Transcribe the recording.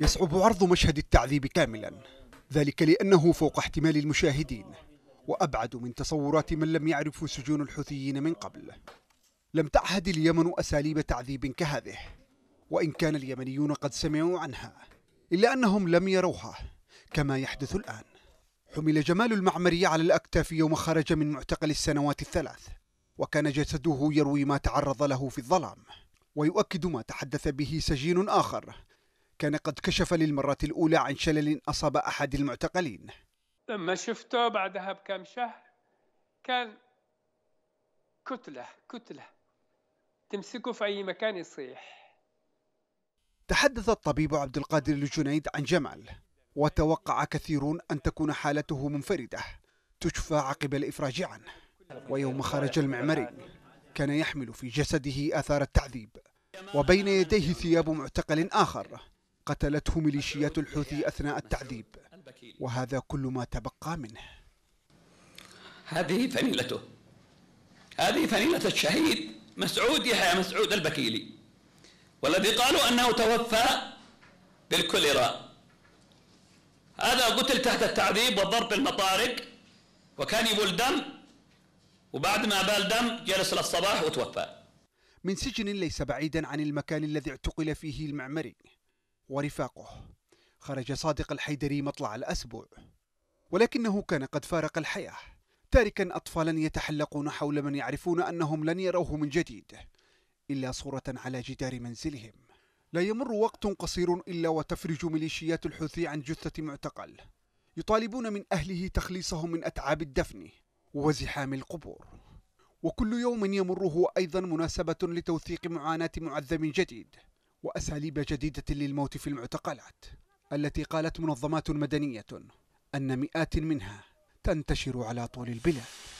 يصعب عرض مشهد التعذيب كاملا ذلك لأنه فوق احتمال المشاهدين وأبعد من تصورات من لم يعرف سجون الحوثيين من قبل لم تعهد اليمن أساليب تعذيب كهذه وإن كان اليمنيون قد سمعوا عنها إلا أنهم لم يروها كما يحدث الآن حمل جمال المعمري على الأكتاف يوم خرج من معتقل السنوات الثلاث وكان جسده يروي ما تعرض له في الظلام ويؤكد ما تحدث به سجين آخر كان قد كشف للمرة الأولى عن شلل أصاب أحد المعتقلين لما شفته بعدها بكم شهر كان كتلة كتلة تمسكه في أي مكان يصيح تحدث الطبيب عبد القادر الجنيد عن جمال وتوقع كثيرون أن تكون حالته منفردة تشفى عقب الإفراج عنه ويوم خرج المعمري كان يحمل في جسده آثار التعذيب وبين يديه ثياب معتقل آخر قتلته ميليشيات الحوثي أثناء التعذيب وهذا كل ما تبقى منه هذه فنيلته هذه فنيلة الشهيد مسعود يحيى مسعود البكيلي والذي قالوا أنه توفى بالكوليرا هذا قتل تحت التعذيب والضرب بالمطارق وكان يبول دم وبعد ما بال دم جلس للصباح وتوفى من سجن ليس بعيدا عن المكان الذي اعتقل فيه المعمري ورفاقه خرج صادق الحيدري مطلع الأسبوع ولكنه كان قد فارق الحياة تاركا أطفالا يتحلقون حول من يعرفون أنهم لن يروه من جديد إلا صورة على جدار منزلهم لا يمر وقت قصير إلا وتفرج ميليشيات الحوثي عن جثة معتقل يطالبون من أهله تخليصهم من أتعاب الدفن وزحام القبور وكل يوم يمر هو أيضا مناسبة لتوثيق معاناة معذب جديد وأساليب جديدة للموت في المعتقلات التي قالت منظمات مدنية أن مئات منها تنتشر على طول البلاد